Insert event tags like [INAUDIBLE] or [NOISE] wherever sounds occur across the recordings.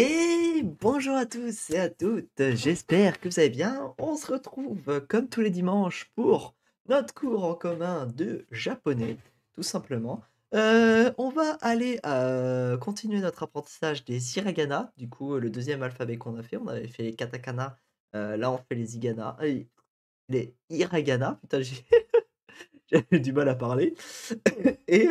Et bonjour à tous et à toutes, j'espère que vous allez bien. On se retrouve comme tous les dimanches pour notre cours en commun de japonais, tout simplement. Euh, on va aller euh, continuer notre apprentissage des hiragana, du coup le deuxième alphabet qu'on a fait, on avait fait les katakana, euh, là on fait les hiragana. les hiragana, putain [LAUGHS] j'ai du mal à parler. et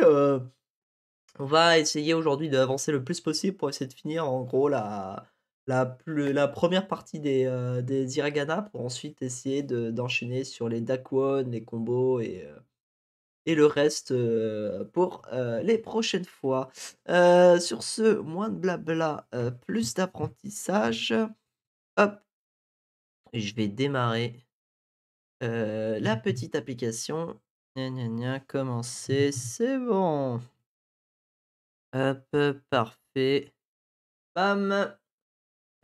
on va essayer aujourd'hui d'avancer le plus possible pour essayer de finir en gros la, la, la première partie des, euh, des hiragana pour ensuite essayer d'enchaîner sur les dakwon, les combos et, euh, et le reste euh, pour les prochaines fois. sur ce, moins de blabla, plus d'apprentissage. Hop, je vais démarrer la petite application. Gna commencer, c'est bon. Hop, parfait. Bam.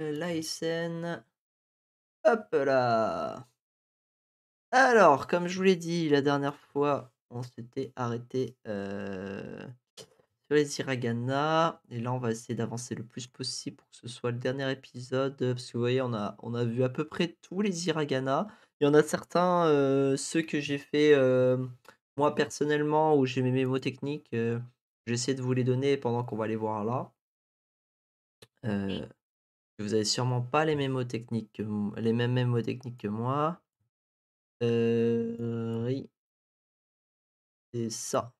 Euh, SN. Hop là. Alors, comme je vous l'ai dit la dernière fois, on s'était arrêté euh, sur les hiragana. Et là, on va essayer d'avancer le plus possible pour que ce soit le dernier épisode. Euh, parce que vous voyez, on a, on a vu à peu près tous les hiragana. Il y en a certains, ceux que j'ai fait moi personnellement, où j'ai mes mémotechniques... techniques. J'essaie de vous les donner pendant qu'on va les voir là. Euh, vous avez sûrement pas les mêmes techniques que, les mêmes mémotechniques que moi. Euh, oui. C'est ça.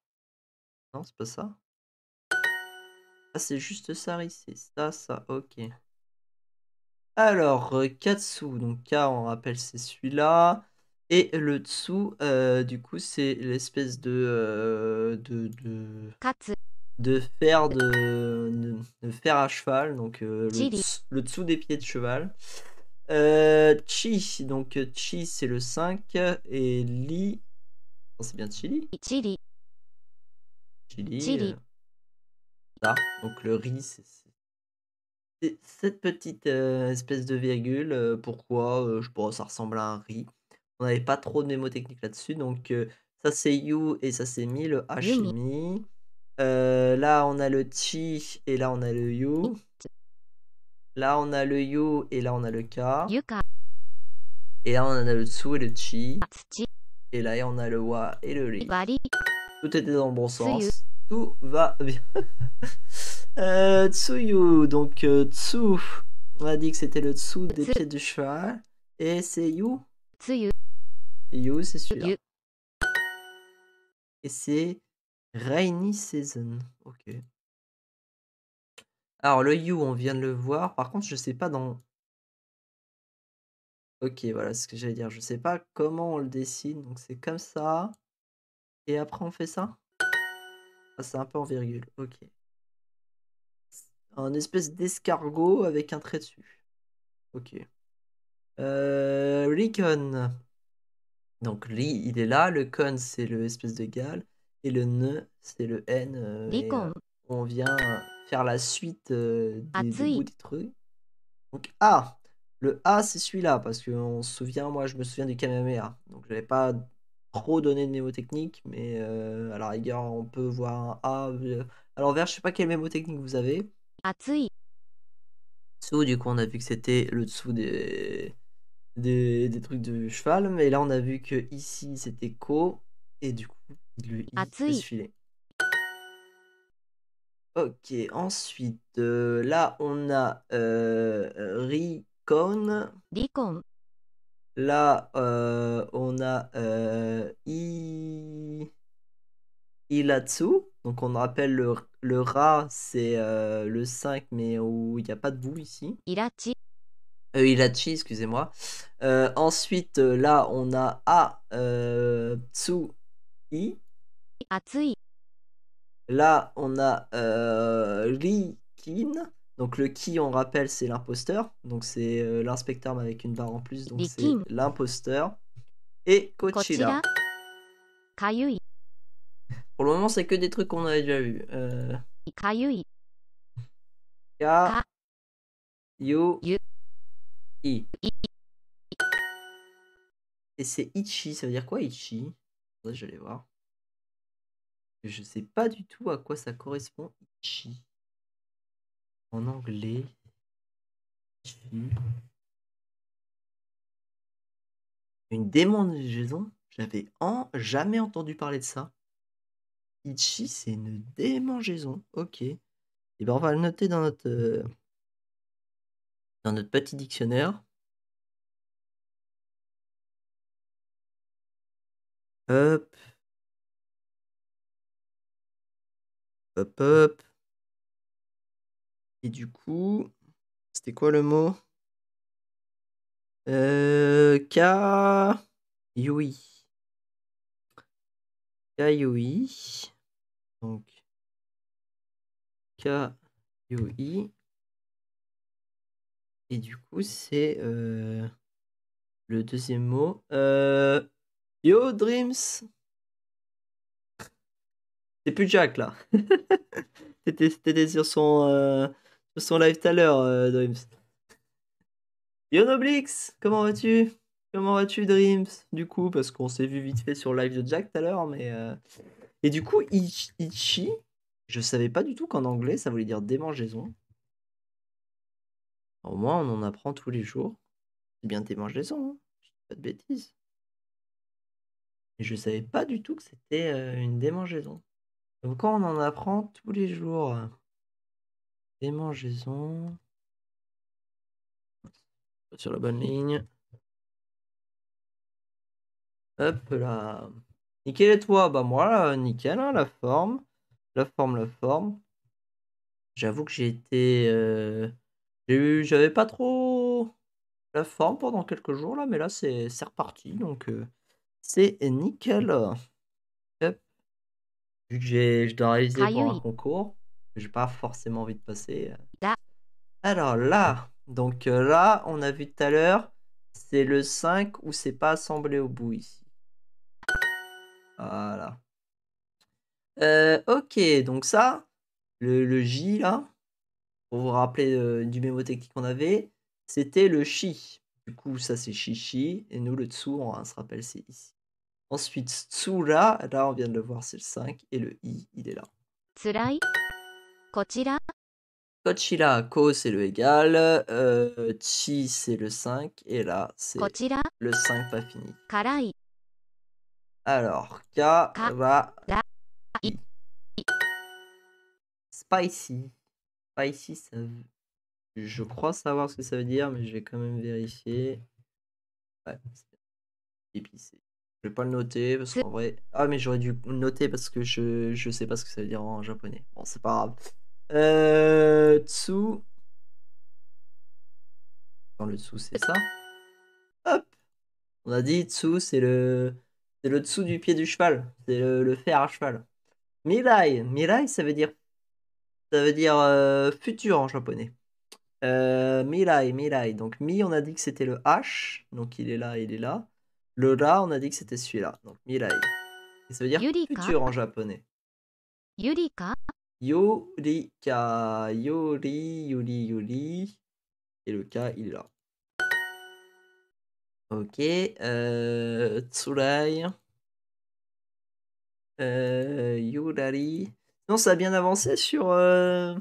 Non, c'est pas ça. Ah, c'est juste ça, C'est ça, ça. Ok. Alors, euh, Katsu. Donc, K, on rappelle, c'est celui-là. Et le tsu, euh, du coup, c'est l'espèce de, euh, de, de, fer de, fer à cheval, donc euh, le, dessous des pieds de cheval. chi, donc chi c'est le 5 et li, oh, c'est bien chili. Chili. Chili. donc le ri c'est cette petite espèce de virgule. pourquoi Je pense ça ressemble à un riz. On n'avait pas trop de mnémotechnique là-dessus. Donc, ça c'est You et ça c'est Mi, le H et mi. là, on a le Chi et là, on a le You. Là, on a le You et là, on a le K. Et là, on a le Tsu et le Chi. Et là, on a le Wa et le Ri. Tout était dans le bon sens. Tout va bien. [LAUGHS] euh, Tsuyu, donc euh, Tsu. On a dit que c'était le Tsu des pieds du cheval. Et c'est You. Tsuyu. You, c'est celui-là. Et c'est Rainy Season. Ok. Alors, le You, on vient de le voir. Par contre, je sais pas dans. Ok, voilà ce que j'allais dire. Je sais pas comment on le dessine. Donc, c'est comme ça. Et après, on fait ça. Ah, c'est un peu en virgule. Ok. Un espèce d'escargot avec un trait dessus. Ok. Euh, Recon. Donc lui, il est là, le con, c'est le espèce de gal, et le ne, c'est le n. Euh, on vient faire la suite euh, ah, des, des, trucs. Donc A, ah, le A, c'est celui-là, parce qu'on se souvient, moi, je me souviens du Kamehameha. Donc je j'avais pas trop donné de technique, mais euh, à la rigueur, on peut voir un A. Alors Vert je sais pas quelle technique vous avez. Atsui. Ah, du coup, on a vu que c'était le dessous des des, des trucs de cheval, mais là on a vu que ici c'était co et du coup lui il peut se Ok, ensuite euh, là on a euh, Rikon. Rikon. Là euh, on a euh, I... Ilatsu. Donc on rappelle le, le rat c'est le 5 mais où il n'y a pas de boue ici. Euh, a Ilachi, excusez-moi. Euh, ensuite, euh, là, on a A, euh, I. Atsui. Là, on a li Kin. Donc le qui, on rappelle, c'est l'imposteur. Donc c'est l'inspecteur mais avec une barre en plus. Donc c'est l'imposteur. Et Kochira. Pour le moment, c'est que des trucs qu'on avait déjà vus. Euh... Ka... Yu. Et c'est Ichi, ça veut dire quoi Ichi Je vais voir. Je sais pas du tout à quoi ça correspond Ichi. En anglais. Une démangeaison J'avais en... jamais entendu parler de ça. Ichi, c'est une démangeaison. Ok. Et bien, on va le noter dans notre euh, dans notre petit dictionnaire. Hop. Hop, hop. Et du coup, c'était quoi le mot euh, Ka... Yui. Donc, K-Yui. Et du coup, c'est euh, le deuxième mot. Euh, Yo, Dreams C'est plus Jack, là. [LAUGHS] C'était sur son, euh, son live tout à l'heure, Dreams. Yo, Noblix Comment vas-tu Comment vas-tu, Dreams Du coup, parce qu'on s'est vu vite fait sur le live de Jack tout à l'heure, mais... Et du coup, Ichi, je savais pas du tout qu'en anglais, ça voulait dire démangeaison. Au moins, on en apprend tous les jours. C'est bien démangeaison. hein pas de bêtises. Et je savais pas du tout que c'était euh, une démangeaison. Donc quand on en apprend tous les jours. Euh, démangeaison. Sur la bonne ligne. Hop là. Nickel et toi Bah moi, euh, nickel, hein, la forme. La forme, la forme. J'avoue que j'ai été... J'avais pas trop la forme pendant quelques jours là, mais là c'est reparti, donc euh, c'est nickel. Vu que je dois réaliser pour un concours, j'ai pas forcément envie de passer. Euh. Alors là, donc euh, là, on a vu tout à l'heure, c'est le 5 où c'est pas assemblé au bout ici. Voilà. ok, donc ça, le, le J là, pour vous rappeler euh, du du technique qu'on avait, c'était le chi. Du coup, ça c'est chi-chi, et nous le tsu, on, se rappelle, c'est ici. Ensuite, tsura, là on vient de le voir, c'est le 5, et le i, il est là. Tsurai, kochira. Kochira, ko c'est le égal, euh, chi c'est le 5, et là c'est le 5 pas fini. Alors, ka, ra, i. Spicy pas ici, je crois savoir ce que ça veut dire, mais je vais quand même vérifier. Ouais, épicé. Je vais pas le noter parce qu'en vrai. Ah, mais j'aurais dû noter parce que je... je sais pas ce que ça veut dire en japonais. Bon, c'est pas grave. Euh, tsu. Dans le dessous, c'est ça. Hop On a dit Tsu, c'est le. C'est le dessous du pied du cheval. C'est le... le, fer à cheval. Mirai. Mirai, ça veut dire ça veut dire euh, futur en japonais. Euh, Mirai, Mirai. Donc Mi, on a dit que c'était le H. Donc il est là, il est là. Le Ra, on a dit que c'était celui-là. Donc Mirai. ça veut dire futur en japonais. Yurika. Yurika. Yuri, Yuri, Yuri. Et le K, il est là. Ok. Euh, tsurai. Euh, yurari. Non, ça a bien avancé sur. Euh,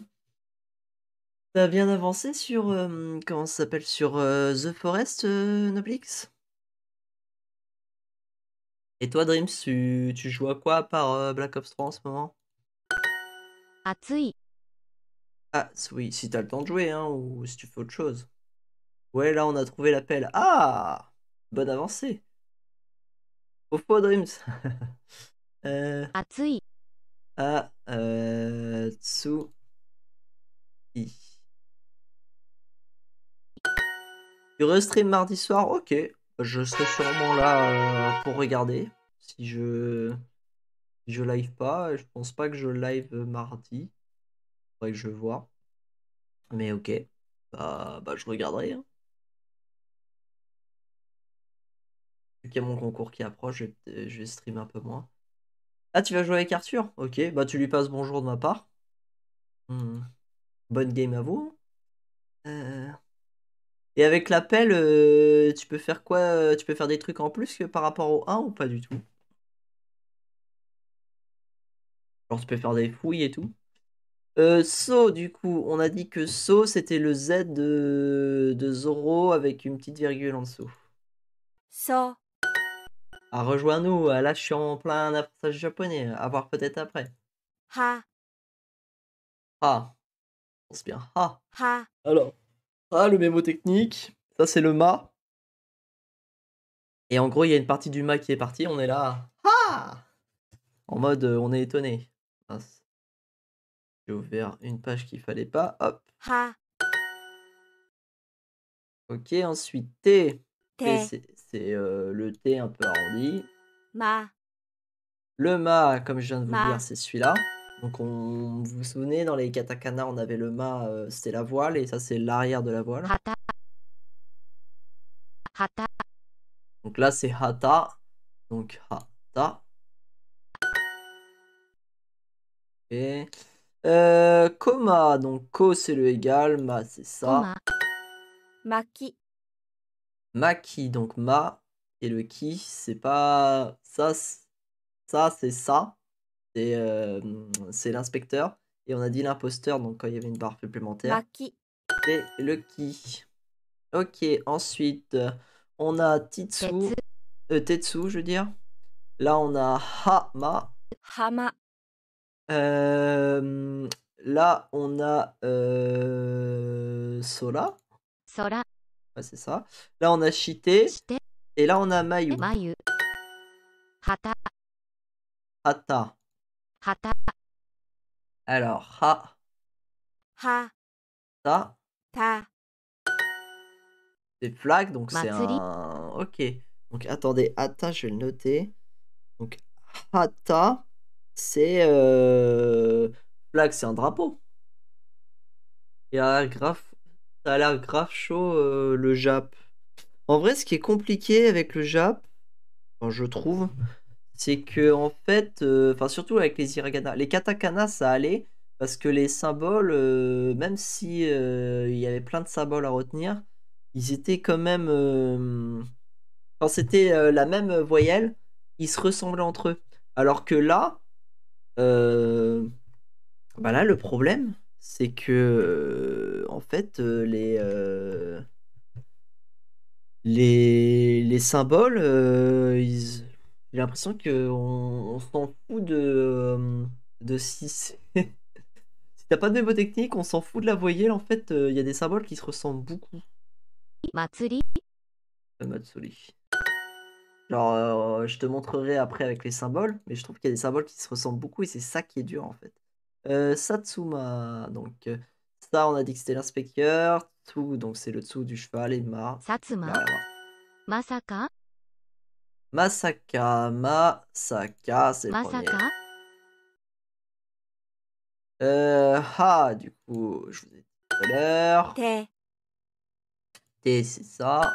ça a bien avancé sur. Euh, comment ça s'appelle Sur euh, The Forest, Noblix Et toi, Dreams, tu, tu joues à quoi par Black Ops 3 en ce moment Atsui. Ah oui, si t'as le temps de jouer, hein, ou si tu fais autre chose. Ouais, là, on a trouvé l'appel. Ah Bonne avancée Au faux, Dreams [LAUGHS] Euh, Ah. Euh, Tsu. I. Tu restreams mardi soir Ok. Je serai sûrement là euh, pour regarder. Si je. je live pas, je pense pas que je live euh, mardi. Faudrait que je vois. Mais ok. Bah, bah je regarderai. Hein. Vu qu'il y a mon concours qui approche, je vais, je un peu moins. Ah, tu vas jouer avec Arthur Ok, bah tu lui passes bonjour de ma part. Hmm. Bonne game à vous. Hein. Euh. Et avec l'appel, euh, tu peux faire quoi euh, Tu peux faire des trucs en plus que par rapport au 1 ou pas du tout Genre tu peux faire des fouilles et tout. so, du coup, on a dit que So, c'était le Z de, de Zoro avec une petite virgule en dessous. So rejoins-nous. Euh, là, je suis en plein apprentissage japonais. À voir peut-être après. Ha. Ah. se bien. ha. Alors. Ah, le mémo technique. Ça, c'est le ma. Et en gros, il y a une partie du ma qui est partie. On est là. Ha En mode, euh, on est étonné. J'ai ouvert une page qu'il fallait pas. Hop. Ha Ok, ensuite T. T, c'est euh, le T un peu arrondi. Ma. Le ma, comme je viens de vous dire, c'est celui-là. Donc on, vous vous souvenez, dans les katakana, on avait le ma, euh, c'était la voile, et ça c'est l'arrière de la voile. Donc là c'est hata. Donc hata. Et... Euh, coma, donc ko c'est le égal, ma c'est ça. Koma. Maki. Ma qui donc ma, et le qui c'est pas. Ça, ça c'est ça. Euh, c'est l'inspecteur. Et on a dit l'imposteur, donc quand il y avait une barre supplémentaire. Maki. Et le qui Ok, ensuite, on a euh, Tetsu. je veux dire. Là, on a Hama. Hama. Euh, là, on a Sola. Sola c'est ça. Là, on a Shite. Et là, on a Mayu. Hata. Hata. Alors, ha. Ha. Ta. Ta. flag donc c'est un. Ok. Donc, attendez, hata, je vais le noter. Donc, hata, c'est. Euh, flag c'est un drapeau. Et un graphe ça a l'air grave chaud euh, le Jap. En vrai, ce qui est compliqué avec le Jap, je trouve, c'est que en fait, euh, enfin surtout avec les hiragana, les katakana ça allait parce que les symboles, euh, même si il y avait plein de symboles à retenir, ils étaient quand même, quand c'était la même voyelle, ils se ressemblaient entre eux. Alors que là, bah là le problème, c'est que en fait les les, symboles, j'ai l'impression que on, s'en fout de, 6. [LAUGHS] si t'as pas de technique, on s'en fout de la voyelle. En fait, il y a des symboles qui se ressemblent beaucoup. Matsuri. Matsuri. Genre, je te montrerai après avec les symboles, mais je trouve qu'il y a des symboles qui se ressemblent beaucoup et c'est ça qui est dur en fait. Euh, Satsuma, donc euh, ça on a dit que c'était l'inspecteur, Tsu, donc c'est le Tsu du cheval et Ma. Satsuma. Masaka. Masaka, Masaka, c'est le Masaka. ha, euh, ah, du coup, je vous ai dit tout à l'heure. T. T, c'est ça.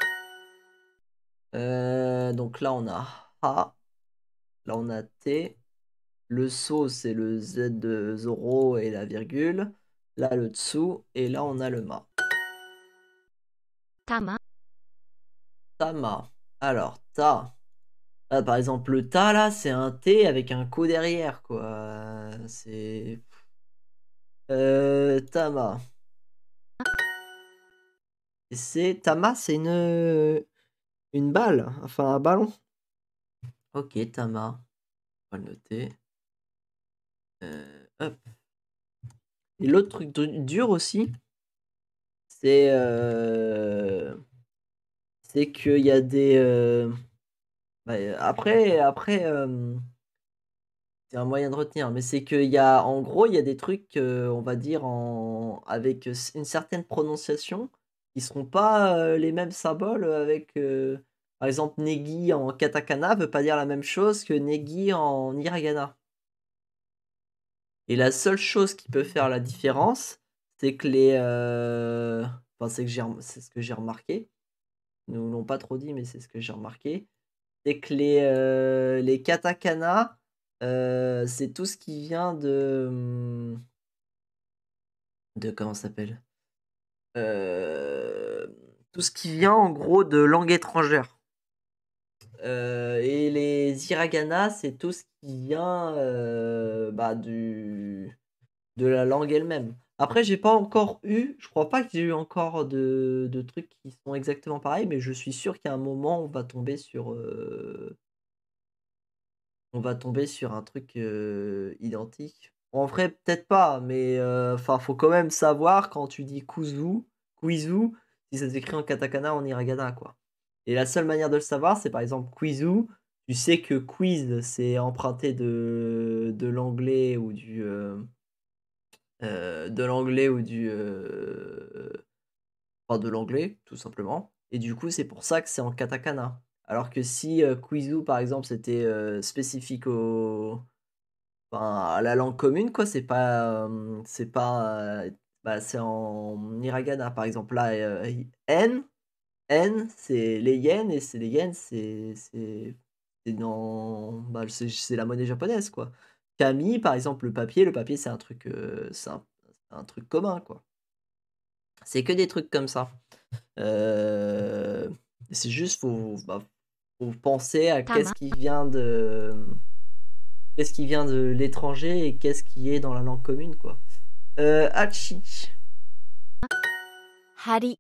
donc là on a ha, là on a T. Le saut c'est le Z de Zoro et la virgule. Là, le tsu. Et là, on a le ma. Tama. Tama. Alors, ta. par exemple, le ta, là, c'est un T avec un coup derrière, quoi. C'est. Euh, tama. C'est Tama, c'est une une balle, enfin un ballon. Ok, Tama. On va le noter. Euh, Et l'autre truc dur aussi, c'est euh, c'est qu'il y a des euh, bah, après après c'est un moyen de retenir, mais c'est qu'il y a en gros il y a des trucs on va dire en avec une certaine prononciation qui seront pas les mêmes symboles avec par exemple negi en katakana veut pas dire la même chose que negi en hiragana. Et la seule chose qui peut faire la différence, c'est que les. Euh... Enfin, c'est ce que j'ai remarqué. Nous ne l'ont pas trop dit, mais c'est ce que j'ai remarqué. C'est que les, euh, les katakana, euh, c'est tout ce qui vient de. Hmm, de comment ça s'appelle euh, Tout ce qui vient en gros de langue étrangère. Euh, et les hiragana, c'est tout ce qui vient euh, bah, du... de la langue elle-même. Après, j'ai pas encore eu, je crois pas que j'ai eu encore de, trucs qui sont exactement pareils, mais je suis sûr qu'à un moment, on va tomber sur. Euh, on va tomber sur un truc identique. En vrai, peut-être pas, mais enfin, faut quand même savoir quand tu dis kuzu, kuizu, si ça s'écrit en katakana, en hiragana, quoi. Et la seule manière de le savoir, c'est par exemple Quizou. Tu sais que quiz, c'est emprunté de, l'anglais ou du. de l'anglais ou du. Euh, euh, euh, enfin, de l'anglais, tout simplement. Et du coup, c'est pour ça que c'est en katakana. Alors que si euh, par exemple, c'était spécifique au... à la langue commune, quoi, c'est pas. c'est pas. Bah, c'est en hiragana, par exemple. Là, N, N, c'est les yens, et c'est les yens, c'est dans... Bah, c'est la monnaie japonaise, quoi. Kami, par exemple, le papier, le papier, c'est un truc... Euh, un, truc commun, quoi. C'est que des trucs comme ça. Euh, c'est juste, faut, bah, faut penser à qu'est-ce qui vient de... Qu'est-ce qui vient de l'étranger et qu'est-ce qui est dans la langue commune, quoi. Euh, Hachi. Hari.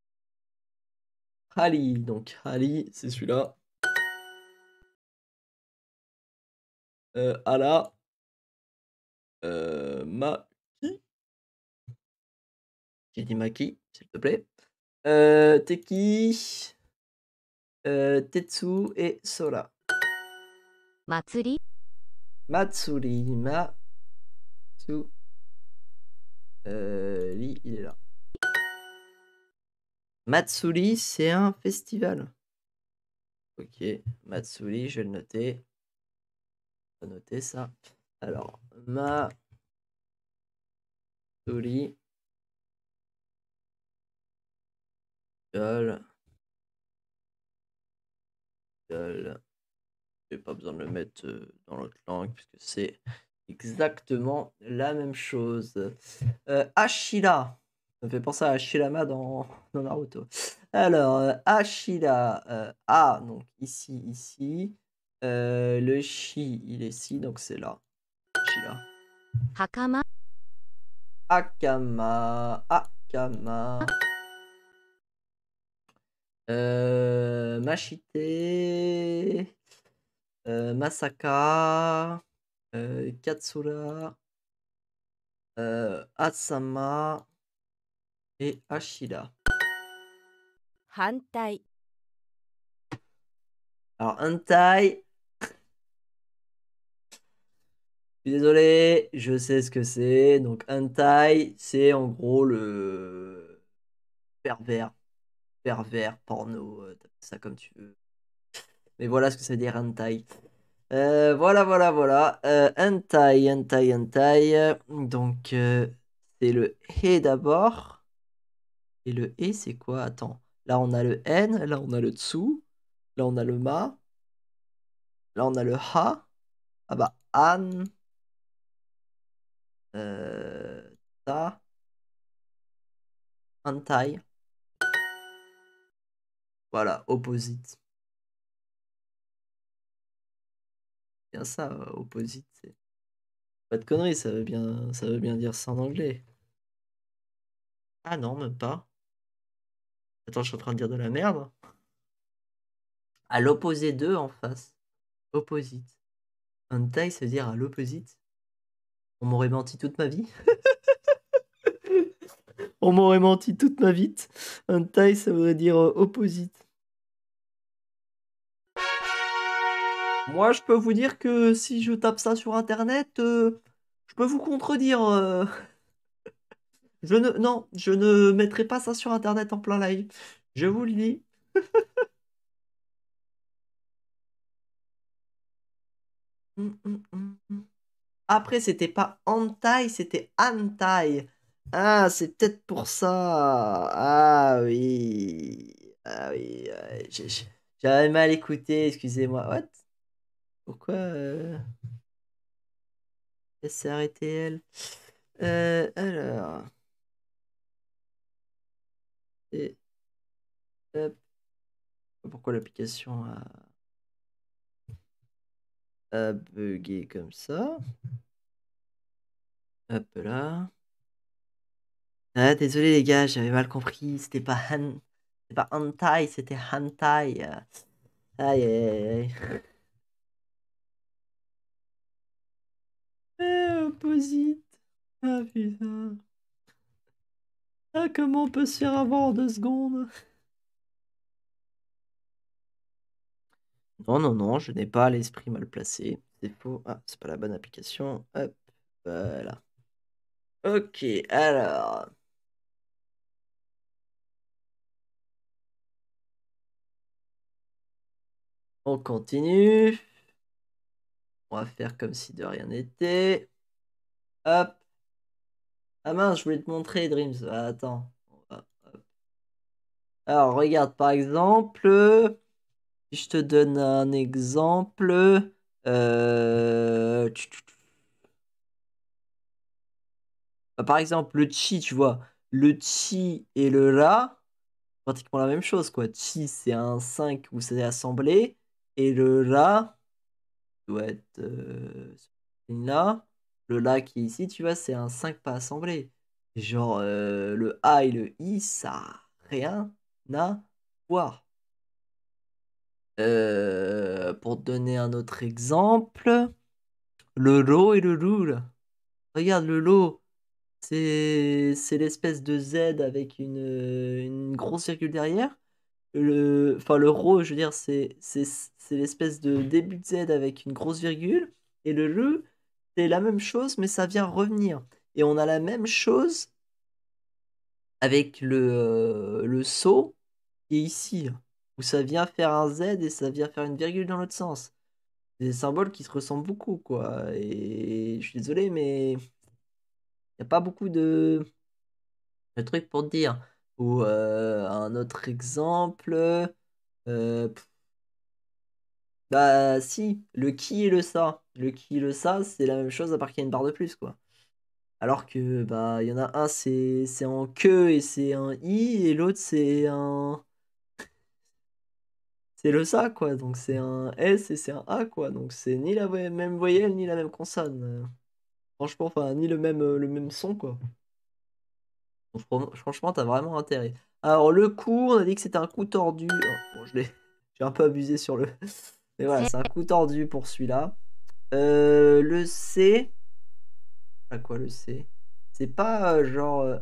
Ali. Donc Ali, c'est celui-là. Euh, Ala. Euh, Maki. J'ai dit Maki, s'il te plaît. Euh, Teki. Euh, Tetsu et Sora. Matsuri. Matsuri. Matsuri. Euh, il est là. Matsuri, c'est un festival. Ok, Matsuri, je vais le noter. Je vais noter ça. Alors, Matsuri. Je J'ai pas besoin de le mettre euh, dans l'autre langue puisque c'est exactement la même chose. Euh, Ashila. Ça me fait penser à Ashilama [LAUGHS] dans, Naruto. Alors, euh, Ashila, euh, A, donc ici, ici. Euh, le chi il est ici, donc c'est là. Hakama. Hakama. Akama. Akama. Machite. Masaka. Katsura. Asama et Ashida. Hantai. Alors, Hantai. désolé, je sais ce que c'est. Donc, Hantai, c'est en gros le pervers. Pervers, porno, euh, ça comme tu veux. Mais voilà ce que ça veut dire Hantai. Euh, voilà, voilà, voilà. Euh, hentai, hentai, hentai. Donc, euh, c'est le he d'abord. Et le E, c'est quoi Attends. Là, on a le n, là, on a le tsu, là, on a le ma, là, on a le ha. Ah bah, an, euh, ta, antai. Voilà, opposite. Bien ça, opposite. Pas de conneries, ça bien, ça veut bien dire ça en anglais. Ah non, même pas. Attends, je suis en train de dire de la merde. À l'opposé d'eux en face. Opposite. Un ça veut dire à l'opposite. On m'aurait menti toute ma vie. [LAUGHS] On m'aurait menti toute ma vie. Un taille, ça voudrait dire euh, opposite. Moi, je peux vous dire que si je tape ça sur Internet, euh, je peux vous contredire. Euh. Je ne, non, je ne mettrai pas ça sur Internet en plein live. Je vous le dis. [LAUGHS] Hum, hum, hum, Après, c'était pas anti, c'était anti. Ah, c'est peut-être pour ça. Ah oui. Ah oui. J'avais mal écouté, excusez-moi. What Pourquoi euh... C'est arrêté, elle. Euh, alors. Et... Hop. Pourquoi l'application a... a bugué comme ça Hop là. Ah, désolé les gars, j'avais mal compris. C'était pas Han... C'était pas Hantai, c'était Hantai. Aïe aïe aïe. Eh, opposite. Ah putain. Ah, comment on peut se faire avoir deux secondes Non, non, non, je n'ai pas l'esprit mal placé. C'est faux. Ah, c'est pas la bonne application. Hop, voilà. Ok, alors. On continue. On va faire comme si de rien n'était. Hop. Ah je voulais te montrer Dreams. Ah, attends. Alors regarde, par exemple, je te donne un exemple. Euh, par exemple, le chi, tu vois, le chi et le la, pratiquement la même chose, quoi. Chi, c'est un 5 où c'est assemblé, et le la doit être euh, là. Le la qui est ici, tu vois, c'est un 5 pas assemblé. Genre, euh, le A et le I, ça rien à voir. Euh, pour donner un autre exemple, le lo et le là. Regarde, le lo, c'est l'espèce de Z avec une, grosse virgule derrière. Le, enfin, le ro, je veux dire, c'est l'espèce de début de Z avec une grosse virgule. Et le le, la même chose, mais ça vient revenir. Et on a la même chose avec le, euh, le saut et ici, où ça vient faire un Z et ça vient faire une virgule dans l'autre sens. Des symboles qui se ressemblent beaucoup, quoi. Et je suis désolé, mais il n'y a pas beaucoup de, trucs pour dire. Ou euh, un autre exemple. Euh, bah si, le qui et le ça. Le qui et le ça, c'est la même chose à part qu'il y a une barre de plus, quoi. Alors que bah il y en a un c'est en que et c'est un i et l'autre c'est un [LAUGHS] c'est le ça quoi donc c'est un s et c'est un a quoi donc c'est ni la même voyelle ni la même consonne franchement enfin ni le même le même son quoi franchement t'as vraiment intérêt alors le coup on a dit que c'était un coup tordu oh, bon je l'ai [LAUGHS] j'ai un peu abusé sur le mais voilà, c'est un coup tordu pour celui-là. Euh, le C. À quoi le C C'est pas euh, genre. Euh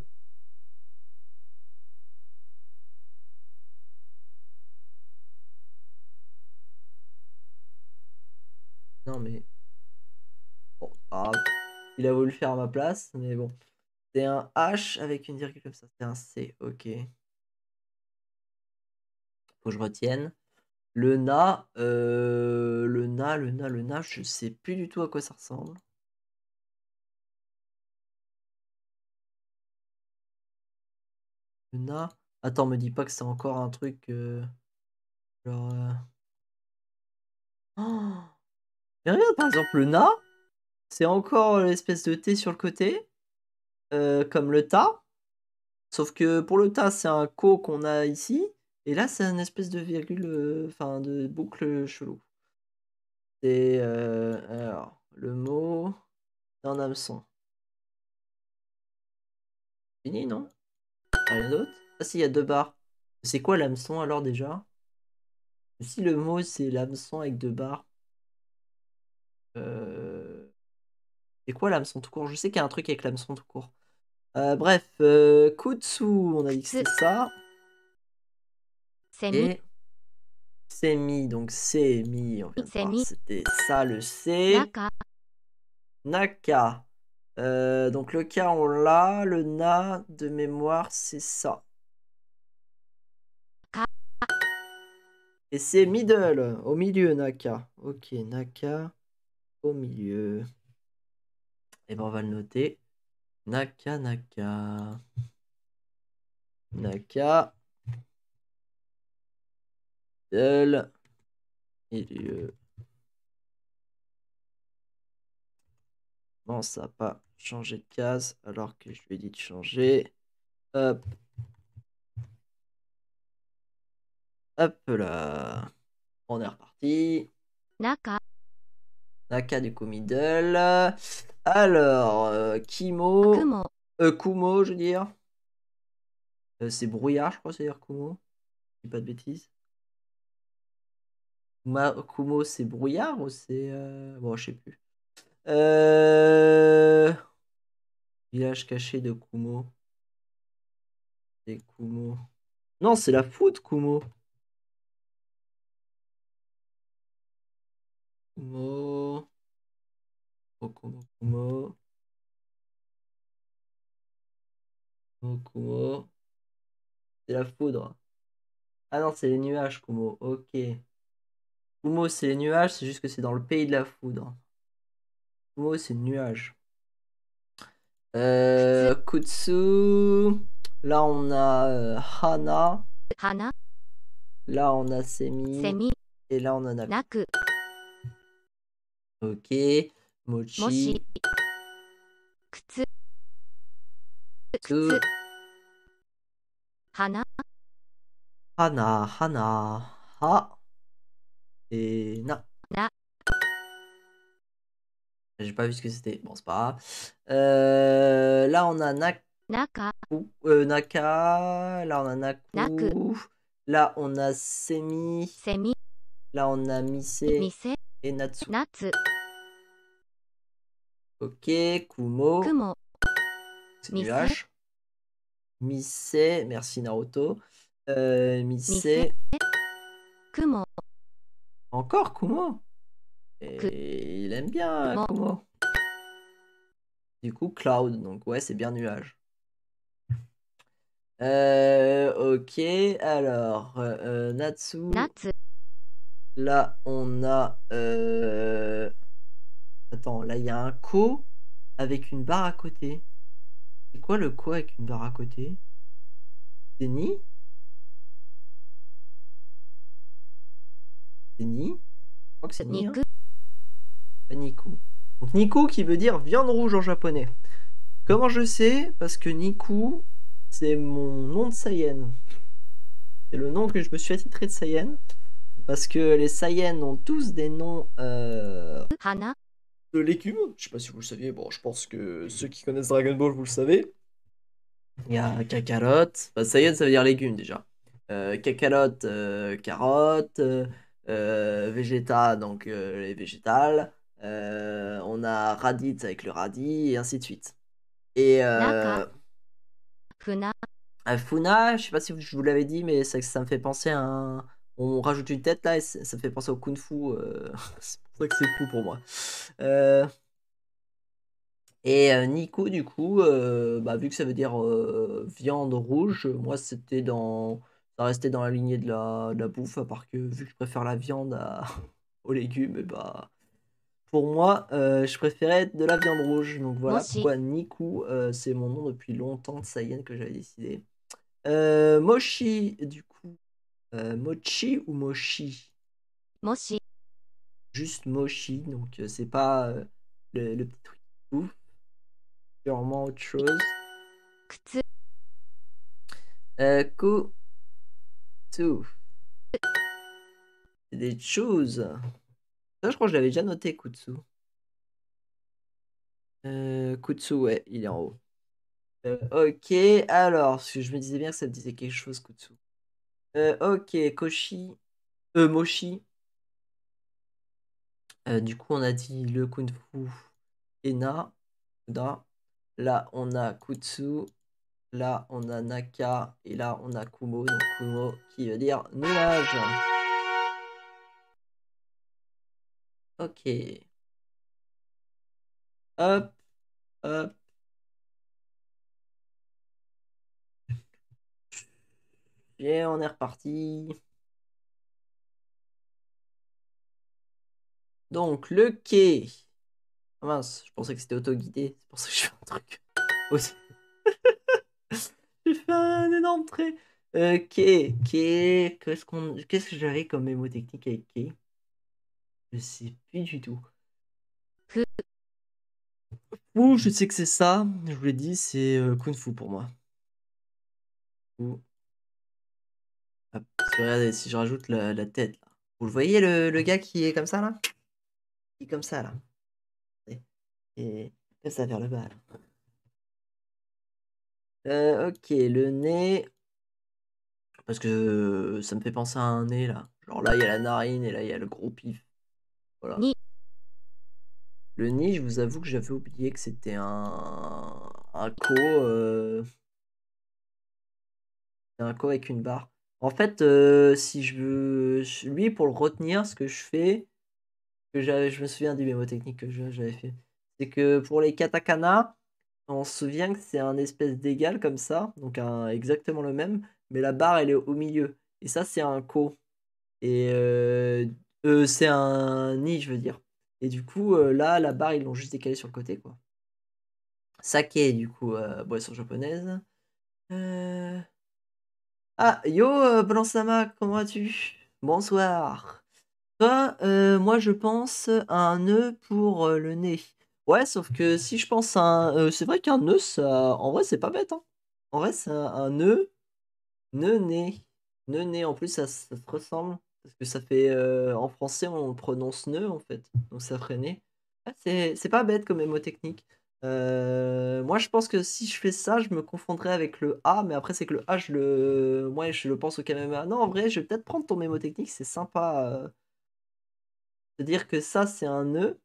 non mais. Bon, grave. Il a voulu faire à ma place, mais bon. C'est un H avec une virgule comme ça. C'est un C, ok. Faut que je retienne. Le na, euh, le na, le na, le na, je sais plus du tout à quoi ça ressemble. Le na. Attends, me dis pas que c'est encore un truc. Euh, genre. Euh. Oh par exemple, le na, c'est encore l'espèce de T sur le côté, comme le ta. Sauf que pour le tas, c'est un co qu'on a ici. Et là, c'est une espèce de virgule, euh, enfin de boucle chelou. C'est euh, alors le mot d'un hameçon. Fini, non Rien d'autre Ah si, y a deux barres. C'est quoi l'hameçon alors déjà Si le mot c'est l'hameçon avec deux barres. Euh, c'est quoi l'hameçon tout court Je sais qu'il y a un truc avec l'hameçon tout court. bref, euh, Kutsu, on a dit que c'est ça. C'est mi, donc mi, on vient c'était ça le C. Naka. Naka. Euh, donc le K on l'a, le Na de mémoire c'est ça. Et c'est middle, au milieu Naka. Ok, Naka au milieu. Et eh bien on va le noter. Naka Naka. Naka. Middle Bon, ça n'a pas changé de case alors que je lui ai dit de changer. Hop. Hop là. On est reparti. Naka. Naka du coup Alors, euh, Kimo. Kumo. Euh, Kumo, je veux dire. Euh, c'est brouillard, je crois, cest dire Kumo. Je dis pas de bêtises. Kumo, c'est brouillard ou c'est. Euh, bon, je sais plus. Euh, village caché de Kumo. C'est Kumo. Non, c'est la foudre, Kumo. Kumo. Ok Kumo, Kumo. Kumo. C'est la foudre. Ah non, c'est les nuages, Kumo. Ok. Kumo, c'est les nuages, c'est juste que c'est dans le pays de la foudre. Kumo, c'est nuage. Euh, Kutsu. Là, on a euh, Hana. Hana. Là, on a Semi. Semi. Et là, on en a Naku. Ok. Mochi. Mochi. Kutsu. Kutsu. Hana. Hana, Hana. Ha. Et ah. J'ai pas vu ce que c'était. Bon, c'est pas grave. Euh, là, on a Naka. Euh, Naka. Là, on a Naku. Là, on a Semi. Semi. Là, on a Mise. Et Natsu. Ok, Kumo. Kumo. C'est Mise. Merci Naruto. Euh, Mise. Kumo. Encore Kumo il aime bien Kumo. Du coup, cloud, donc ouais, c'est bien nuage. [LAUGHS] Euh, ok, alors, euh, euh, Natsu. Là, on a... Attends, là, il y a un ko avec une barre à côté. C'est quoi le ko avec une barre à côté Denis? C'est Ni. Je crois que c'est Ni. Hein. Niku. Donc Niku qui veut dire viande rouge en japonais. Comment je sais Parce que Niku, c'est mon nom de Saiyan. C'est le nom que je me suis attitré de Saiyan. Parce que les Saiyans ont tous des noms euh, de légumes. Je sais pas si vous le saviez. Bon, je pense que ceux qui connaissent Dragon Ball, vous le savez. Il y a Kakarot. Enfin, ça veut dire légumes déjà. Euh, Kakarot, euh, carotte. Euh, euh, Vegeta, donc euh, les végétales. Euh, on a Raditz avec le radis, et ainsi de suite. Et. Funa. Funa, je sais pas si je vous l'avais dit, mais ça, me fait penser à un on rajoute une tête là et ça me fait penser au kung fu. [LAUGHS] c'est pour ça que c'est fou pour moi. Et Nico, du coup, bah, vu que ça veut dire viande rouge, moi c'était dans ça restait dans la lignée de la, bouffe, à part que vu que je préfère la viande [LAUGHS] aux légumes, et bah. Pour moi, euh, je préférais de la viande rouge. Donc voilà pourquoi Niku, euh, c'est mon nom depuis longtemps de Saiyan que j'avais décidé. Euh, moshi, du coup. Euh, mochi ou Moshi Moshi. Juste Moshi, donc c'est pas le, petit truc Sûrement autre chose. Des choses. Ça, je crois que je l'avais déjà noté, Kutsu. Euh, Kutsu, ouais, il est en haut. Euh, ok, alors, je me disais bien que ça disait quelque chose, Kutsu. Euh, ok, Koshi. Euh, euh, du coup, on a dit le kunfu. et Ena. Da. Là, on a Kutsu. Là, on a Naka et là, on a Kumo. Donc Kumo qui veut dire nuage. Ok. Hop, hop. [LAUGHS] Et on est reparti. Donc, le quai. Ah mince, je pensais que c'était auto-guidé. C'est pour ça que je fais un truc [LAUGHS] aussi. J'ai fait un énorme trait. Euh, ok, qu'est-ce qu'on, qu'est-ce que j'avais comme mémo technique avec Key Je sais plus du tout. Ouh, je sais que c'est ça. Je vous l'ai dit, c'est euh, Kung Fu pour moi. ou regardez, si je rajoute la, tête, là. vous le voyez le, gars qui est comme ça là Qui est comme ça là Et ça vers le bas. Euh, ok, le nez. Parce que ça me fait penser à un nez là. Genre là, il y a la narine et là, il y a le gros pif. Voilà. Le nez, je vous avoue que j'avais oublié que c'était un. Un co. Euh, un co avec une barre. En fait, euh, si je veux. Lui, pour le retenir, ce que je fais. Que je me souviens du mémotechnique que j'avais fait. C'est que pour les katakana, on se souvient que c'est un espèce d'égal comme ça, donc exactement le même, mais la barre elle est au milieu. Et ça c'est un ko. Et euh, euh, c'est un nid, je veux dire. Et du coup euh, là la barre ils l'ont juste décalé sur le côté quoi. Saké du coup boisson japonaise. Ah yo blanc comment vas-tu Bonsoir. Toi, moi je pense à un nœud pour le nez. Ouais, sauf que si je pense à un. Euh, c'est vrai qu'un nœud, ça. En vrai, c'est pas bête, hein. En vrai, c'est un, nœud. Nœud né. Nœud né, en plus, ça, se ressemble. Parce que ça fait. Euh, en français, on prononce nœud, en fait. Donc ça ferait ah, c'est pas bête comme mnémotechnique. Euh, moi, je pense que si je fais ça, je me confondrais avec le A, mais après, c'est que le A, je le. Moi, je le pense au KMMA. Non, en vrai, je vais peut-être prendre ton mémotechnique, c'est sympa. de euh. dire que ça, c'est un nœud.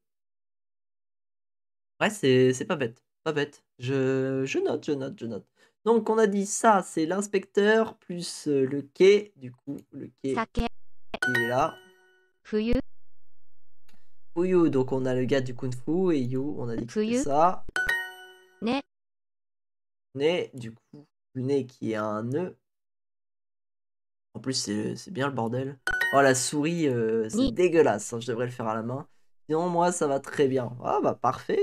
Ouais, c'est pas bête. Pas bête. Je, note, je note, je note. Donc, on a dit ça, c'est l'inspecteur plus euh, le quai. Du coup, le quai, est là. Fuyu. donc on a le gars du Kung Fu et Yu, on a dit ça. Ne. Ne, du coup, le nez qui est un nœud. En plus, c'est bien le bordel. Oh, la souris, euh, c'est dégueulasse. Hein, je devrais le faire à la main. Sinon, moi, ça va très bien. Ah, bah, parfait.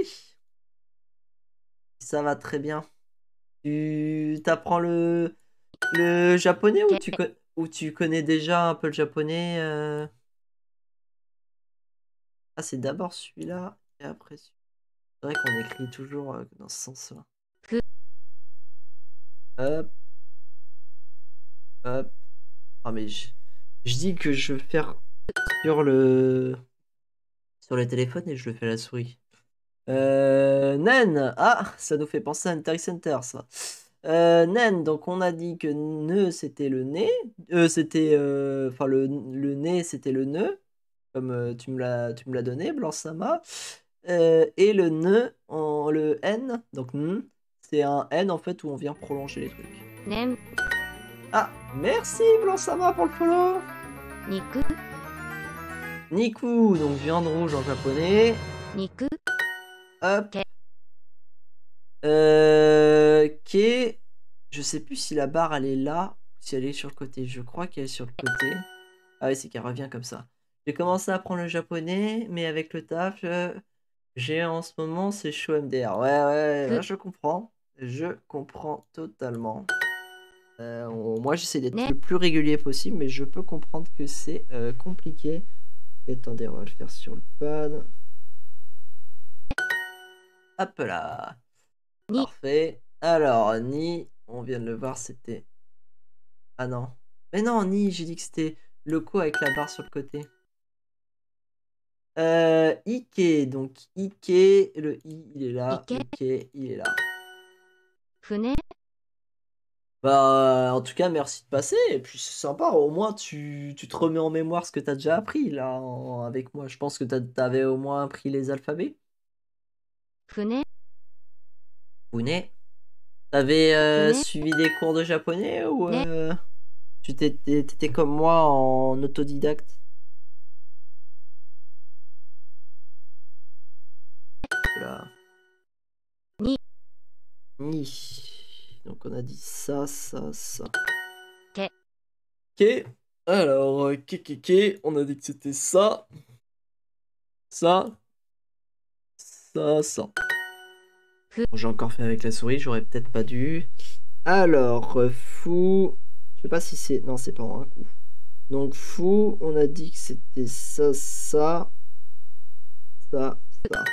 Ça va très bien. Tu t'apprends le... le japonais ou tu, ou tu connais déjà un peu le japonais euh? Ah, c'est d'abord celui-là et après celui-là. C'est vrai qu'on écrit toujours euh, dans ce sens-là. Hop. Hop. Ah, mais je... je dis que je vais faire sur le sur le téléphone et je le fais à la souris. Euh, Nen, ah, ça nous fait penser à Enter Center, ça. Euh, Nen, donc on a dit que Ne, c'était le nez, euh, c'était, euh, enfin le, le, nez c'était le nœud, comme euh, tu me l'as, tu me l'as donné, Blanc Sama, euh, et le nœud, en, le n, donc c'est un n en fait où on vient prolonger les trucs. Nen. Ah, merci Blanc Sama pour le follow. Niku, donc viande rouge en japonais. Niku. Hop. Euh, ke. Je sais plus si la barre elle est là ou si elle est sur le côté. Je crois qu'elle est sur le côté. Ah oui, c'est qu'elle revient comme ça. J'ai commencé à apprendre le japonais, mais avec le taf, euh, j'ai en ce moment c'est chaud MDR. Ouais, ouais, là, je comprends. Je comprends totalement. Euh, moi, j'essaie d'être le plus régulier possible, mais je peux comprendre que c'est euh, compliqué attendez, on va le faire sur le pad. Hop là. Parfait. Alors, Ni, on vient de le voir, c'était... Ah non. Mais non, Ni, j'ai dit que c'était le co avec la barre sur le côté. Euh, Ike, donc Ike, le I, il est là. Ike, il est là. Bah, euh, en tout cas, merci de passer. Et puis, c'est sympa. Au moins, tu, te remets en mémoire ce que t'as déjà appris, là, avec moi. Je pense que tu t'avais au moins appris les alphabets. Pune Fune T'avais euh, suivi des cours de japonais ou euh, tu t'étais comme moi en autodidacte Ni. Ni. Donc on a dit ça, ça, ça. Ok. Ok. Alors, euh, ok. on a dit que c'était ça. Ça. Ça, ça. J'ai encore fait avec la souris, j'aurais peut-être pas dû. Alors, euh, fou. Je sais pas si c'est. Non, c'est pas un coup. Donc, fou, on a dit que c'était ça, ça. Ça, ça.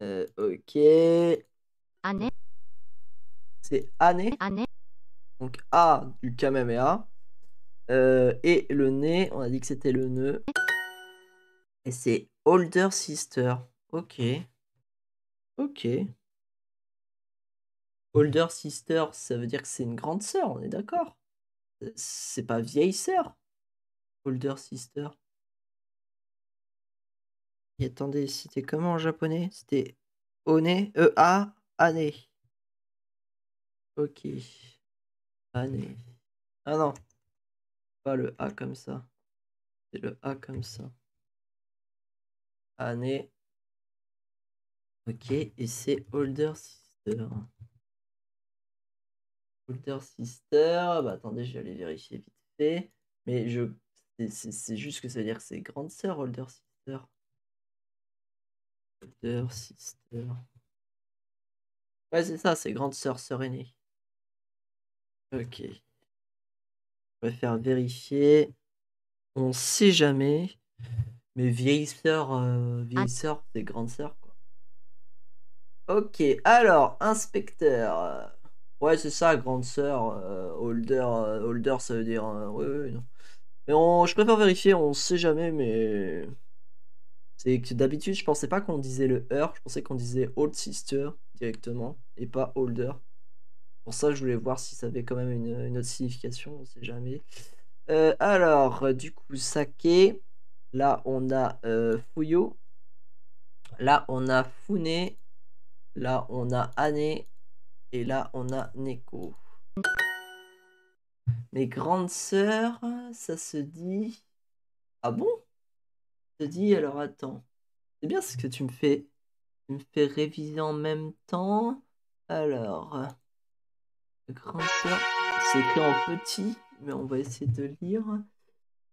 Euh, ok. C'est année. Donc A du Kamehameha. Euh, et le nez, on a dit que c'était le nœud. Et c'est Older Sister. Ok. Ok. Older Sister, ça veut dire que c'est une grande sœur, on est d'accord C'est pas vieille sœur Older Sister. Et attendez, c'était comment en japonais C'était One, E-A, année. Ok. Année. Ah non. Pas le A comme ça. C'est le A comme ça. Année. Ok. Et c'est Older Sister. Older Sister. Bah, attendez, je vais vérifier vite fait. Mais je. C'est juste que ça veut dire que c'est grande sœur, Older Sister. Older Sister. Ouais, c'est ça, c'est grande sœur aînée. Ok. Je préfère vérifier. On sait jamais. Mais vieille sœur, euh, vieille ah. sœur, c'est grande sœur, quoi. Ok, alors, inspecteur. Ouais, c'est ça, grande sœur. Euh, holder, euh, holder ça veut dire. oui oui non. Mais on, je préfère vérifier, on sait jamais, mais. C'est que d'habitude, je pensais pas qu'on disait le her, je pensais qu'on disait old sister directement et pas older. Pour ça, je voulais voir si ça avait quand même une, autre signification, on sait jamais. Euh, alors, euh, du coup, saké. Là, on a euh, Là, on a Fune. Là, on a année Et là, on a Neko. Mes grandes sœurs, ça se dit. Ah bon dit alors attends, c'est bien ce que tu me fais. Tu me fais réviser en même temps. Alors, c'est écrit en petit, mais on va essayer de lire.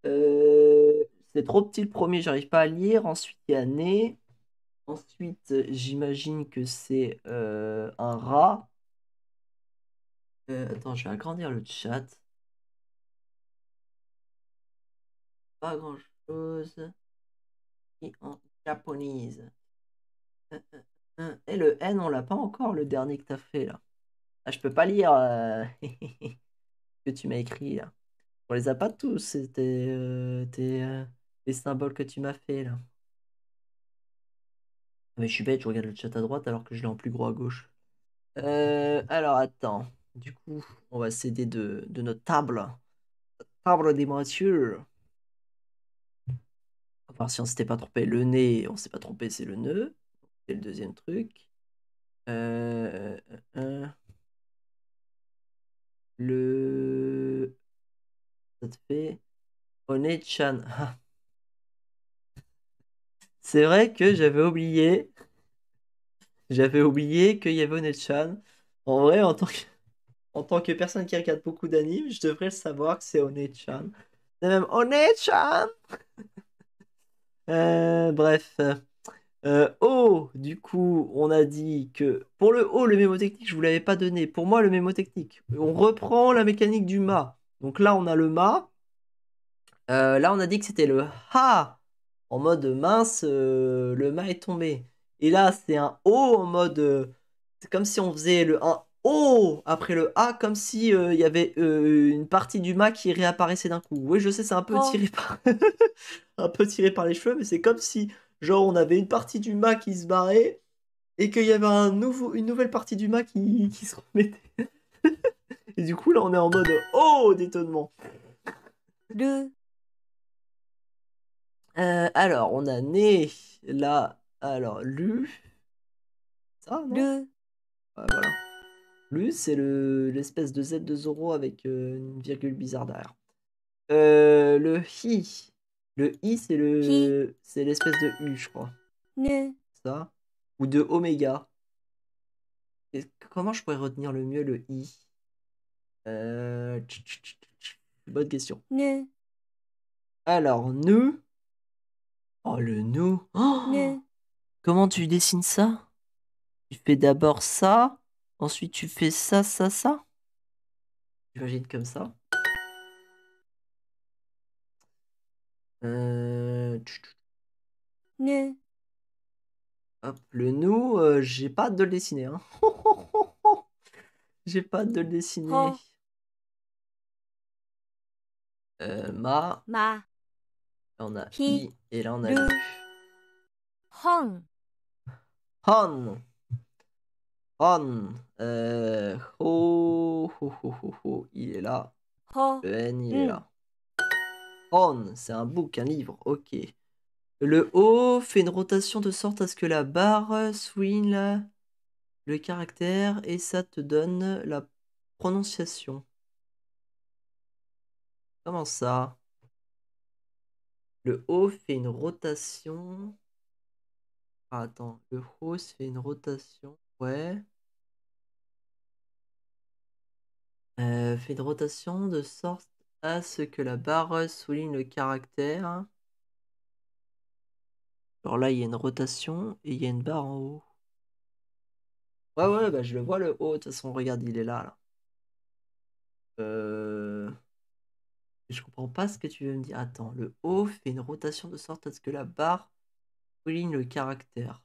Euh, c'est trop petit le premier, j'arrive pas à lire. Ensuite, il y a nez. Ensuite, j'imagine que c'est euh, un rat. Euh, attends, je vais agrandir le chat. Pas grand chose en japonise. Euh, euh, euh, Et le N, on l'a pas encore, le dernier que tu as fait là. Ah, je peux pas lire [LAUGHS] ce que tu m'as écrit là. On les a pas tous, c'était les symboles que tu m'as fait là. Ah, mais je suis bête, je regarde le chat à droite alors que je l'ai en plus gros à gauche. alors attends, du coup, on va céder de, notre table, table des matures si on s'était pas trompé, le nez, on s'est pas trompé, c'est le nœud. C'est le deuxième truc. Euh, euh, euh, le. Ça te fait. chan [LAUGHS] c'est vrai que j'avais oublié. J'avais oublié qu'il y avait onet chan En vrai, en tant que. En tant que personne qui regarde beaucoup d'animes, je devrais savoir que c'est One-chan. C'est même onet chan [LAUGHS] Euh, bref. Euh, euh, oh, du coup, on a dit que pour le haut, oh, le mémotechnique, je vous l'avais pas donné. Pour moi, le mémotechnique, on reprend la mécanique du ma Donc là, on a le ma euh, là, on a dit que c'était le ha en mode mince, le ma est tombé. Et là, c'est un o en mode. c'est comme si on faisait le un o après le a, comme si il y avait une partie du ma qui réapparaissait d'un coup. Oui, je sais, c'est un peu oh. tiré par. [LAUGHS] [LAUGHS] un peu tiré par les cheveux, mais c'est comme si, genre, on avait une partie du mât qui se barrait et qu'il y avait un nouveau, une nouvelle partie du mât qui, qui se remettait. [LAUGHS] et du coup, là, on est en mode oh d'étonnement. Le... Euh, alors, on a né là. Alors, lu. Ça, Le. voilà. Lu, c'est l'espèce de Z de Zoro avec euh, une virgule bizarre derrière. Euh, le hi. Le I, c'est le, c'est l'espèce de U, je crois. Ça. Ou de oméga. comment je pourrais retenir le mieux le I euh, Bonne question. Alors, nous. Oh, le nous. Oh comment tu dessines ça Tu fais d'abord ça, ensuite tu fais ça, ça, ça. J'imagine comme ça. Euh, Hop, le nous, euh, j'ai pas de le dessiner. Hein. [LAUGHS] j'ai pas de le dessiner. Euh, ma. Ma. on a i et là on a le. Hon. Hon. Hon. ho, ho, ho, ho, Il est là. Ho. Le n, il est là on, c'est un book, un livre, ok. Le haut fait une rotation de sorte à ce que la barre swing le caractère et ça te donne la prononciation. Comment ça Le haut fait une rotation. Ah, attends, le O fait une rotation. Ouais. Euh, fait une rotation de sorte à ce que la barre souligne le caractère. Alors là, il y a une rotation et il y a une barre en haut. Ouais, ouais, bah, je le vois le haut. De toute façon, regarde, il est là. là. Euh, je comprends pas ce que tu veux me dire. Attends, le haut fait une rotation de sorte à ce que la barre souligne le caractère.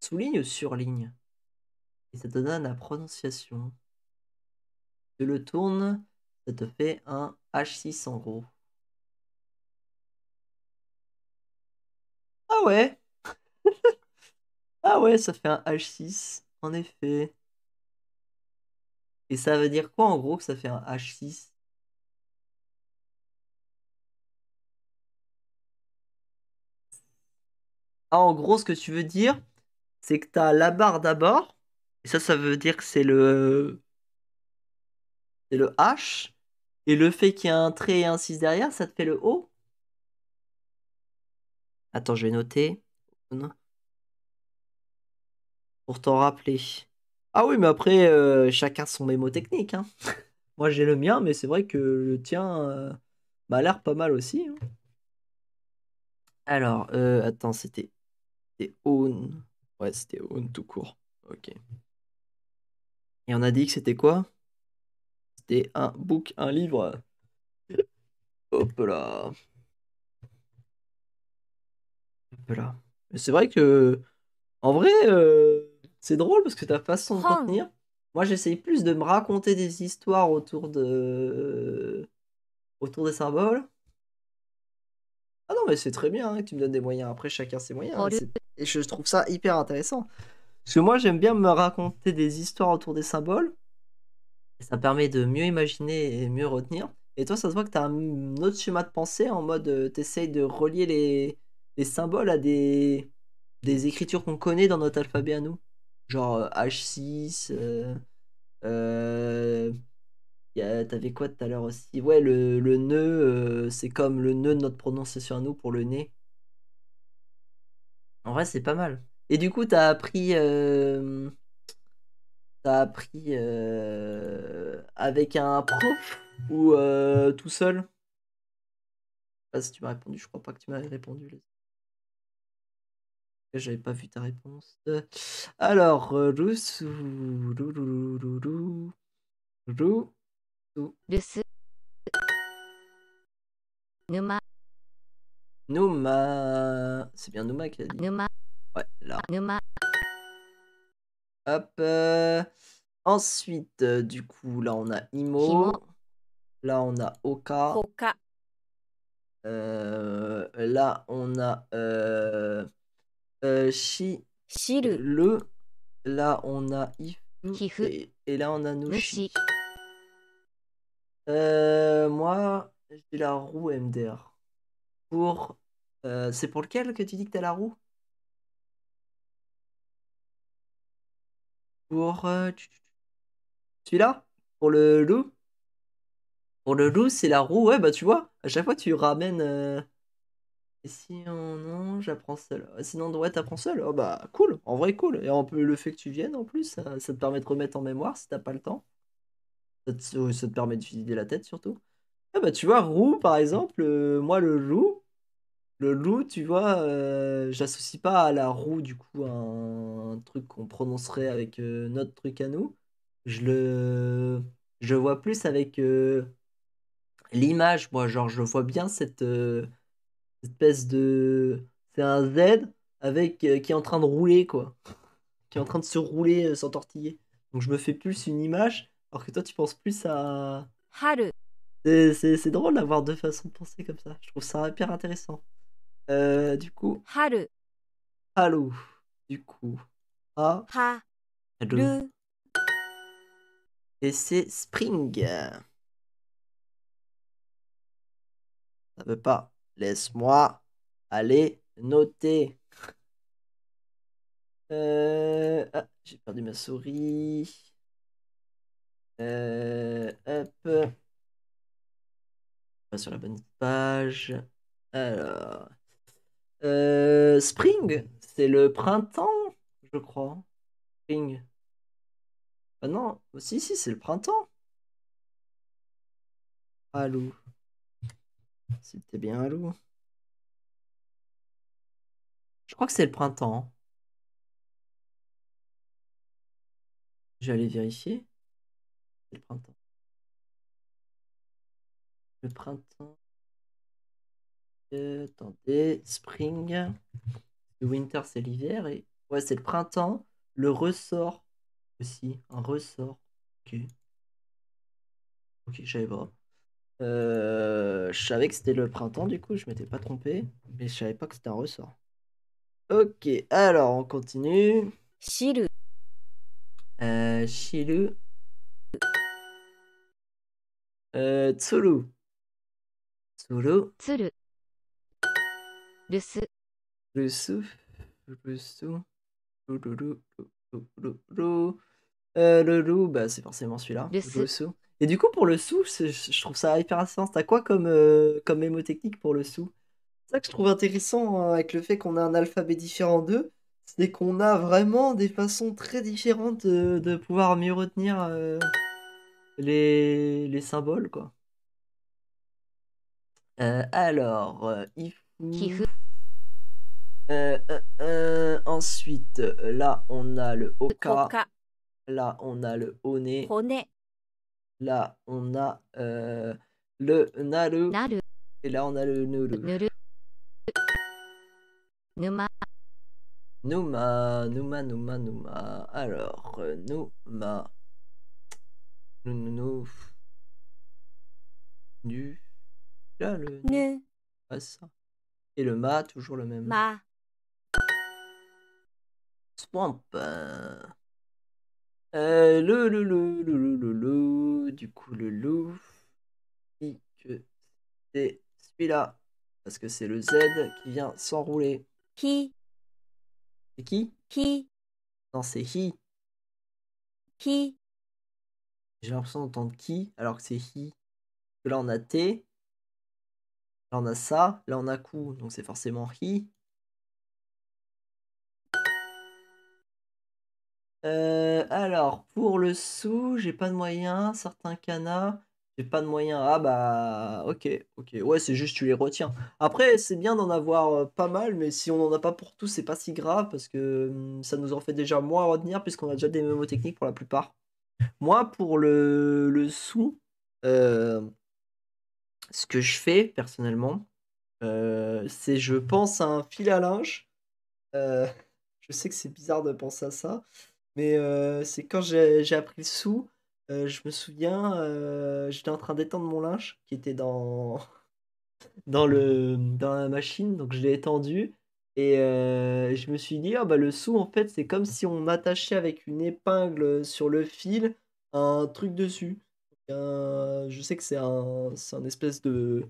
Souligne ou surligne Et ça donne la prononciation le tourne, ça te fait un H6 en gros. Ah ouais [LAUGHS] Ah ouais, ça fait un H6, en effet. Et ça veut dire quoi en gros que ça fait un H6 Ah, en gros, ce que tu veux dire, c'est que tu as la barre d'abord, et ça, ça veut dire que c'est le c'est le H. Et le fait qu'il y ait un trait et un 6 derrière, ça te fait le O. Attends, je vais noter. Pour t'en rappeler. Ah oui, mais après, euh, chacun son mémotechnique. technique. Hein. [LAUGHS] Moi, j'ai le mien, mais c'est vrai que le tien euh, m'a l'air pas mal aussi. Hein. Alors, euh, attends, c'était. C'était Own. Ouais, c'était Own tout court. Ok. Et on a dit que c'était quoi un book, un livre. Hop là. Hop là. C'est vrai que, en vrai, euh, c'est drôle parce que ta façon de retenir. Moi, j'essaye plus de me raconter des histoires autour de, autour des symboles. Ah non, mais c'est très bien hein, tu me donnes des moyens. Après, chacun ses moyens. Hein, et je trouve ça hyper intéressant. Parce que moi, j'aime bien me raconter des histoires autour des symboles. Ça permet de mieux imaginer et mieux retenir. Et toi, ça se voit que tu as un autre schéma de pensée en mode euh, tu essayes de relier les, symboles à des, des écritures qu'on connaît dans notre alphabet à nous. Genre H6. Euh, euh, euh T'avais quoi tout à l'heure aussi Ouais, le, le nœud, c'est comme le nœud de notre prononciation à nous pour le nez. En vrai, c'est pas mal. Et du coup, tu as appris. T'as appris euh, avec un prof ou euh, tout seul Je sais pas si tu m'as répondu, je crois pas que tu m'as répondu. J'avais pas vu ta réponse. Alors, euh, Roussou. Roussou. Numa. Numa. C'est bien Numa qui a dit. Numa. Ouais, là. Numa. Euh, ensuite, euh, du coup, là, on a Imo. Là, on a Oka. Euh, là, on a euh, Shi. Le. Là, on a Ifu. Et, là, on a Nushi. moi, j'ai la roue MDR. Pour. C'est pour lequel que tu dis que t'as la roue pour euh, celui-là Pour le loup Pour le loup, c'est la roue. Ouais, bah tu vois, à chaque fois tu ramènes. Euh, et si on... non, j'apprends seul. Euh, sinon, ouais, t'apprends seul. Oh, bah cool, en vrai cool. Et on peut... le fait que tu viennes en plus, ça, te permet de remettre en mémoire si t'as pas le temps. Ça te, permet de vider la tête surtout. Ah bah tu vois, roue par exemple, euh, moi le loup, le loup, tu vois, euh, j'associe pas à la roue, du coup, un, truc qu'on prononcerait avec euh, notre truc à nous. Je le, je vois plus avec euh, l'image, moi, genre, je vois bien cette espèce de. C'est un Z avec, qui est en train de rouler, quoi. Qui est en train de se rouler, s'entortiller. Donc, je me fais plus une image, alors que toi, tu penses plus à. Haru. C'est drôle d'avoir deux façons de penser comme ça. Je trouve ça hyper intéressant. Euh, du coup. Haru. Haru. Du coup. A. ha Et c'est Spring. Ça veut pas. Laisse-moi aller noter. Euh, ah, j'ai perdu ma souris. Euh... Hop. Pas sur la bonne page. Alors. Euh, spring, c'est le printemps, je crois. Spring. Ah non, aussi, si, c'est le printemps. Allô. Ah, C'était bien Allô. Je crois que c'est le printemps. J'allais vérifier. C'est le printemps. Le printemps. Euh, attendez, spring. winter, c'est l'hiver. Et... Ouais, c'est le printemps. Le ressort aussi. Un ressort. Ok. Ok, j'avais pas. Euh, je savais que c'était le printemps, du coup, je m'étais pas trompé. Mais je savais pas que c'était un ressort. Ok, alors on continue. Shiru. Euh, Shiru. Euh, tsuru. Tsuru. Le sou. Le sou. le loup, bah, c'est forcément celui-là. Le, sou. Et du coup, pour le sou, je trouve ça hyper intéressant. T'as quoi comme, euh, comme mémotechnique pour le sou C'est ça que je trouve intéressant hein, avec le fait qu'on a un alphabet différent d'eux. C'est qu'on a vraiment des façons très différentes de, pouvoir mieux retenir euh, les, les, symboles, quoi. Euh, alors, il faut... Euh, euh, euh, ensuite, là, on a le oka. Là, on a le One e. Là, on a le naru. Et là, on a le nuru. Numa. Numa, Numa, Numa, Alors, Numa. Nounou. Nu. Là, le. Nu. Ah, ça. Et le ma, toujours le même. Ma. Swamp. Euh, euh, le, le, le, le, le, du coup, le loup. que c'est celui-là. Parce que c'est le Z qui vient s'enrouler. Qui C'est qui Qui Non, c'est qui Qui J'ai l'impression d'entendre qui alors que c'est qui Là, on a T. Là, on a ça. Là, on a coup. Donc, c'est forcément qui Euh, alors, pour le sou, j'ai pas de moyens. Certains canards, j'ai pas de moyens. Ah bah, ok, ok. Ouais, c'est juste tu les retiens. Après, c'est bien d'en avoir euh, pas mal, mais si on n'en a pas pour tout, c'est pas si grave parce que mmh, ça nous en fait déjà moins à retenir puisqu'on a déjà des techniques pour la plupart. Moi, pour le, le sou, euh, ce que je fais personnellement, c'est je pense à un fil à linge. [LAUGHS] je sais que c'est bizarre de penser à ça. Mais euh, c'est quand j'ai appris le sou, euh, je me souviens, euh, j'étais en train d'étendre mon linge qui était dans, [LAUGHS] dans, le, dans la machine, donc je l'ai étendu. Et je me suis dit, ah, bah le sou, en fait, c'est comme si on attachait avec une épingle sur le fil un truc dessus. je sais que c'est un, espèce de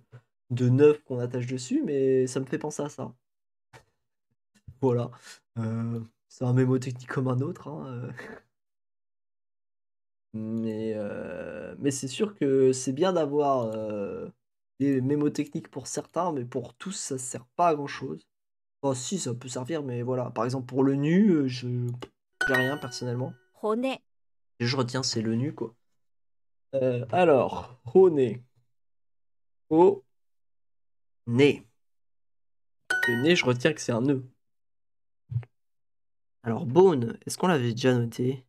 neuf qu'on attache dessus, mais ça me fait penser à ça. [LAUGHS] voilà. C'est un mémotechnique comme un autre. Hein. Euh. Mais, euh, mais c'est sûr que c'est bien d'avoir euh, des mémotechniques pour certains, mais pour tous, ça sert pas à grand-chose. Enfin, si, ça peut servir, mais voilà. Par exemple, pour le nu, euh, je j'ai rien personnellement. Honé. Je retiens, c'est le nu, quoi. Euh, alors, Ho-ne. Oh. né Le nez, je retiens que c'est un nœud. Alors, Bone, est-ce qu'on l'avait déjà noté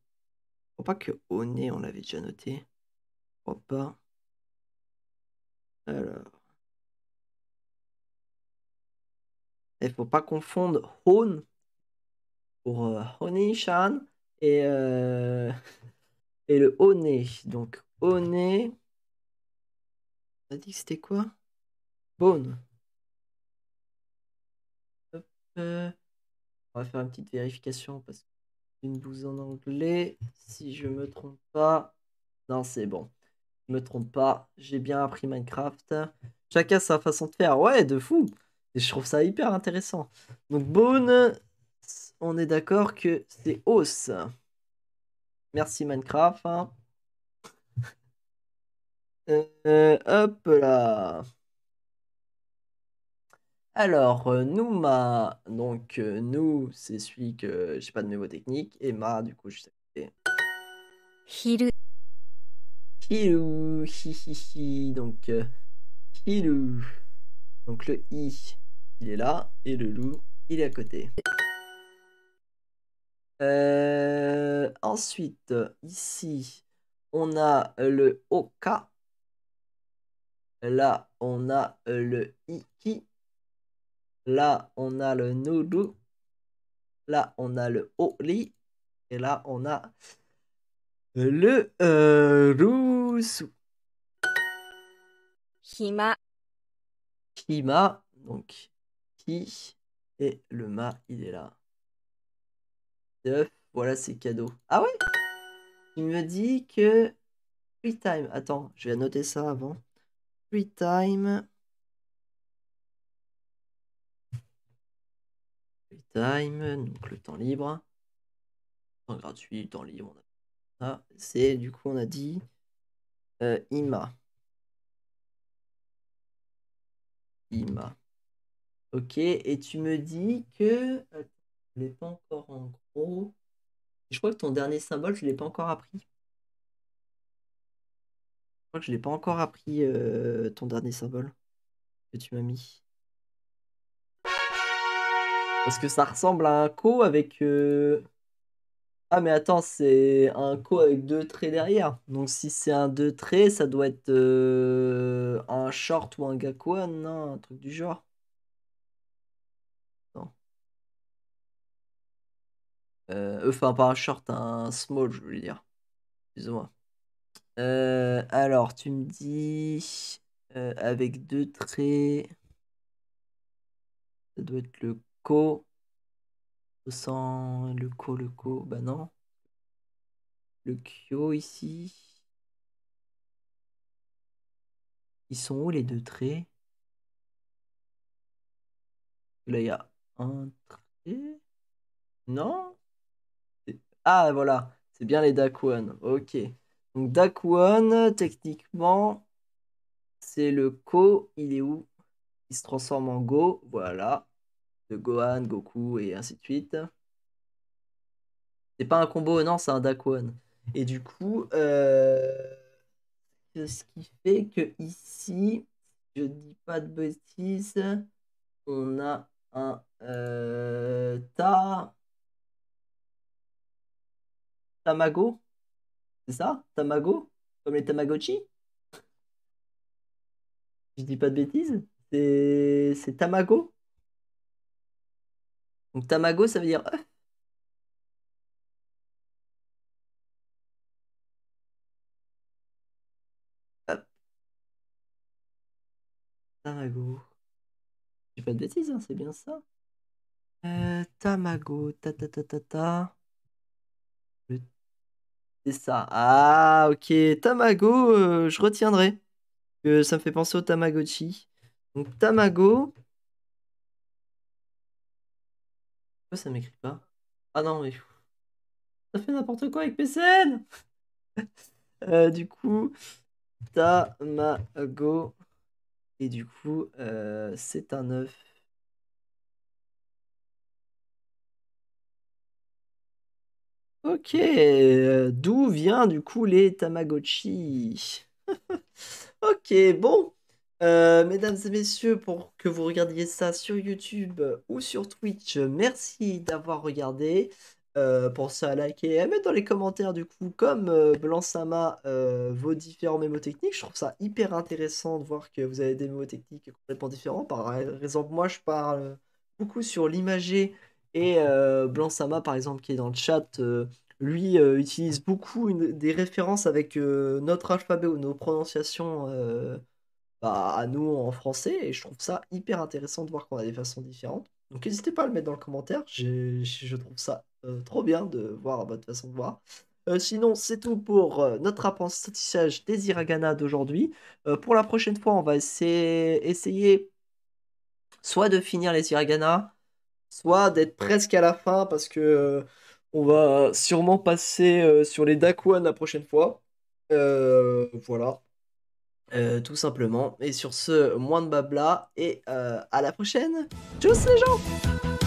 faut pas que Oné, on l'avait déjà noté. Je crois pas. Alors. Il faut pas confondre Hone pour euh, et, euh, et le Oné. Donc, Oné. On a dit que c'était quoi Bone. Hop, euh. On va faire une petite vérification parce que une bouse en anglais, si je me trompe pas. Non, c'est bon. Je me trompe pas, j'ai bien appris Minecraft. Chacun sa façon de faire. Ouais, de fou. Et je trouve ça hyper intéressant. Donc Bone, on est d'accord que c'est hausse. Merci Minecraft. Hein. Euh, hop là. Alors, euh, nous donc euh, nous, c'est celui que j'ai pas de nouveau technique. Et Ma, du coup, je sais. Hiru. Hiru, hi, hi, hi. Donc, euh, Hiru. Donc, le I, il est là. Et le loup, il est à côté. ensuite, ici, on a le Oka. Là, on a le Iki. Là, on a le Nudu. Là, on a le Oli. Et là, on a le euh, Rusu. Hima. Hima. Donc, qui Et le Ma, il est là. Voilà, c'est cadeau. Ah ouais Il me dit que... Free time. Attends, je vais noter ça avant. Free time. time donc le temps libre. Temps gratuit, temps libre, on C'est du coup, on a dit euh, IMA. IMA. Ok, et tu me dis que. je pas encore en gros. Je crois que ton dernier symbole, je ne l'ai pas encore appris. Je crois que je l'ai pas encore appris euh, ton dernier symbole que tu m'as mis. Parce que ça ressemble à un co avec. Euh, ah, mais attends, c'est un co avec deux traits derrière. Donc si c'est un deux traits, ça doit être euh, un short ou un gakuan, non, un truc du genre. Non. Euh, enfin, pas un short, un small, je voulais dire. Excuse-moi. Euh, alors, tu me dis avec deux traits, ça doit être le co le co, le co, bah non. Le kyo ici. Ils sont où les deux traits Là, il y a un trait. Non Ah, voilà. C'est bien les dakwan Ok. Donc, one techniquement, c'est le ko. Il est où Il se transforme en go. Voilà de Gohan, Goku et ainsi de suite. C'est pas un combo, non, c'est un Dakwon. Et du coup, euh, ce qui fait que ici, je dis pas de bêtises, on a un euh, Ta. Tamago C'est ça Tamago Comme les Tamagotchi Je dis pas de bêtises C'est Tamago donc tamago, ça veut dire euh. Tamago. J'ai pas de bêtises, hein, c'est bien ça. Euh, tamago, ta ta ta ta ta. C'est ça. Ah, ok. Tamago, euh, je retiendrai. Que ça me fait penser au Tamagotchi. Donc Tamago, ça m'écrit pas Ah non, mais. Ça fait n'importe quoi avec PCN [LAUGHS] euh, Du coup, Tamago. Et du coup, euh, c'est un œuf. Ok, euh, d'où vient du coup les Tamagotchi [LAUGHS] Ok, bon, euh, mesdames et messieurs, pour que vous regardiez ça sur YouTube euh, ou sur Twitch, euh, merci d'avoir regardé. pensez à liker et à mettre dans les commentaires du coup comme Blancama Blanc Sama vos différents mémotechniques. Je trouve ça hyper intéressant de voir que vous avez des mémotechniques complètement différents. Par exemple, moi je parle beaucoup sur l'imager et Blanc Sama par exemple qui est dans le chat, lui utilise beaucoup des références avec notre alphabet ou nos prononciations bah, à nous en français. Et je trouve ça hyper intéressant de voir qu'on a des façons différentes. Donc n'hésitez pas à le mettre dans le commentaire. Je, trouve ça euh, trop bien de voir votre façon de voir. Euh, sinon, c'est tout pour euh, notre apprentissage des hiragana d'aujourd'hui. pour la prochaine fois, on va essayer, soit de finir les hiragana, soit d'être presque à la fin parce que on va sûrement passer sur les dakuan la prochaine fois. voilà. Euh, tout simplement. Et sur ce, moins de babla et euh, à la prochaine. Tchuss les gens